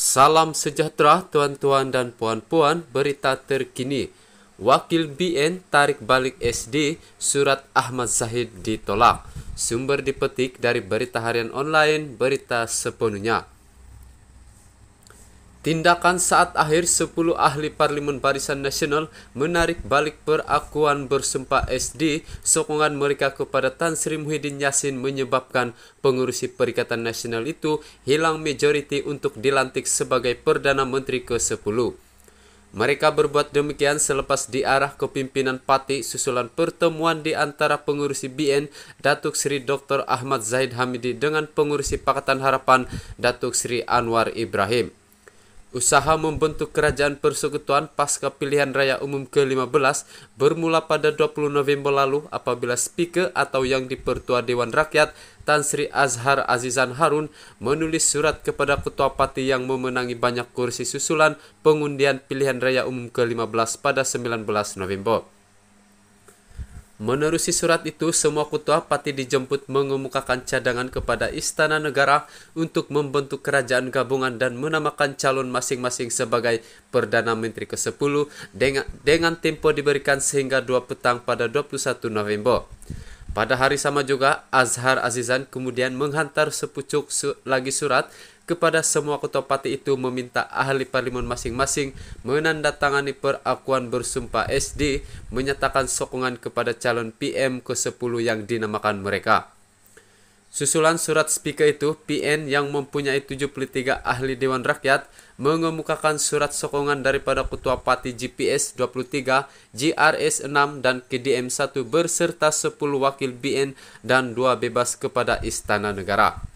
Salam sejahtera tuan-tuan dan puan-puan berita terkini. Wakil BN tarik balik SD surat Ahmad Zahid ditolak. Sumber dipetik dari berita harian online berita sepenuhnya. Tindakan saat akhir 10 ahli Parlimen Barisan Nasional menarik balik perakuan bersumpah SD sokongan mereka kepada Tan Sri Muhyiddin Yassin menyebabkan pengurusi Perikatan Nasional itu hilang majoriti untuk dilantik sebagai Perdana Menteri ke-10. Mereka berbuat demikian selepas diarah kepimpinan Pati susulan pertemuan di antara pengurusi BN Datuk Sri Dr. Ahmad Zaid Hamidi dengan pengurusi Pakatan Harapan Datuk Sri Anwar Ibrahim. Usaha membentuk kerajaan persekutuan pasca pilihan raya umum ke-15 bermula pada 20 November lalu apabila speaker atau yang dipertua Dewan Rakyat Tan Sri Azhar Azizan Harun menulis surat kepada ketua parti yang memenangi banyak kursi susulan pengundian pilihan raya umum ke-15 pada 19 November. Menerusi surat itu, semua kutua pati dijemput mengemukakan cadangan kepada istana negara untuk membentuk kerajaan gabungan dan menamakan calon masing-masing sebagai Perdana Menteri ke-10 dengan, dengan tempo diberikan sehingga 2 petang pada 21 November. Pada hari sama juga, Azhar Azizan kemudian menghantar sepucuk su lagi surat kepada semua ketua partai itu meminta ahli parlimen masing-masing menandatangani perakuan bersumpah SD menyatakan sokongan kepada calon PM ke-10 yang dinamakan mereka. Susulan surat speaker itu, PN yang mempunyai 73 ahli Dewan Rakyat mengemukakan surat sokongan daripada Ketua Parti GPS 23, GRS 6, dan KDM 1 berserta 10 wakil BN dan 2 bebas kepada Istana Negara.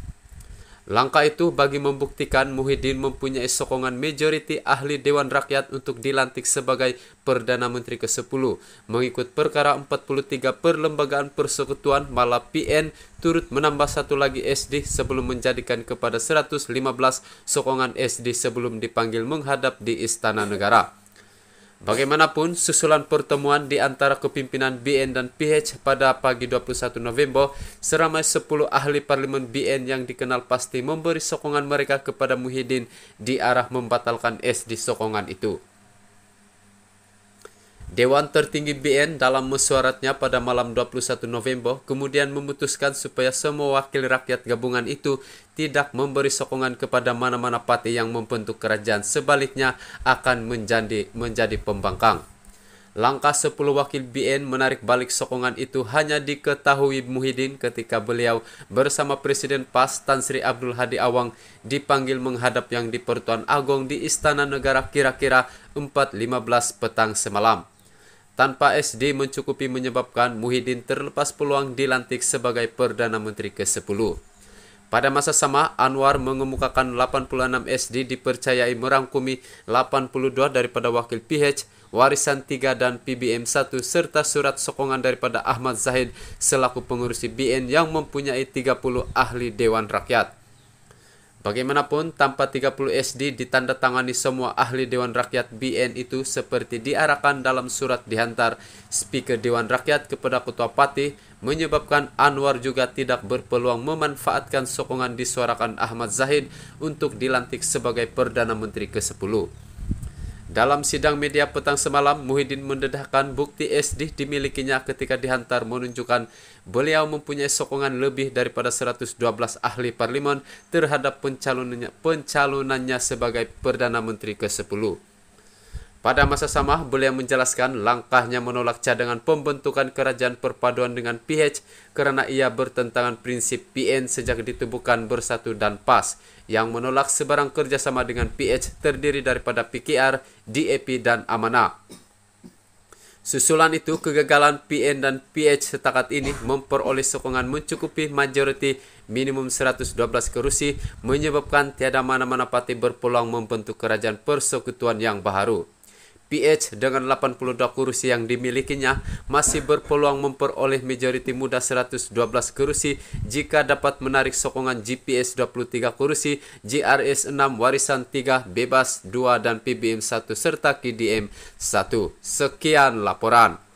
Langkah itu bagi membuktikan Muhyiddin mempunyai sokongan majoriti ahli Dewan Rakyat untuk dilantik sebagai Perdana Menteri ke-10. Mengikut perkara 43 Perlembagaan Persekutuan malah PN turut menambah satu lagi SD sebelum menjadikan kepada 115 sokongan SD sebelum dipanggil menghadap di Istana Negara. Bagaimanapun, susulan pertemuan di antara kepimpinan BN dan PH pada pagi 21 November, seramai 10 ahli parlimen BN yang dikenal pasti memberi sokongan mereka kepada Muhyiddin di arah membatalkan SD sokongan itu. Dewan Tertinggi BN dalam mesuaratnya pada malam 21 November kemudian memutuskan supaya semua wakil rakyat gabungan itu tidak memberi sokongan kepada mana-mana parti yang membentuk kerajaan sebaliknya akan menjadi menjadi pembangkang. Langkah 10 wakil BN menarik balik sokongan itu hanya diketahui Muhyiddin ketika beliau bersama Presiden PAS Tan Sri Abdul Hadi Awang dipanggil menghadap yang di Pertuan Agong di Istana Negara kira-kira 4.15 petang semalam. Tanpa SD mencukupi menyebabkan Muhyiddin terlepas peluang dilantik sebagai Perdana Menteri ke-10. Pada masa sama, Anwar mengemukakan 86 SD dipercayai merangkumi 82 daripada wakil PH, warisan 3 dan PBM 1 serta surat sokongan daripada Ahmad Zahid selaku pengurus BN yang mempunyai 30 ahli Dewan Rakyat. Bagaimanapun, tanpa 30 SD ditandatangani semua ahli Dewan Rakyat BN itu seperti diarahkan dalam surat dihantar Speaker Dewan Rakyat kepada Ketua Patih menyebabkan Anwar juga tidak berpeluang memanfaatkan sokongan disuarakan Ahmad Zahid untuk dilantik sebagai Perdana Menteri ke-10. Dalam sidang media petang semalam, Muhyiddin mendedahkan bukti SD dimilikinya ketika dihantar menunjukkan beliau mempunyai sokongan lebih daripada 112 ahli Parlimen terhadap pencalonannya sebagai Perdana Menteri ke-10. Pada masa sama, beliau menjelaskan langkahnya menolak cadangan pembentukan kerajaan perpaduan dengan PH karena ia bertentangan prinsip PN sejak ditubuhkan Bersatu dan PAS yang menolak sebarang kerjasama dengan PH terdiri daripada PKR, DAP, dan Amanah. Susulan itu, kegagalan PN dan PH setakat ini memperoleh sokongan mencukupi majoriti minimum 112 kerusi menyebabkan tiada mana-mana parti berpeluang membentuk kerajaan persekutuan yang baharu. PH dengan 82 kursi yang dimilikinya masih berpeluang memperoleh majoriti muda 112 kursi jika dapat menarik sokongan GPS 23 kursi, GRS 6, Warisan 3, Bebas 2 dan PBM 1 serta KDM 1. Sekian laporan.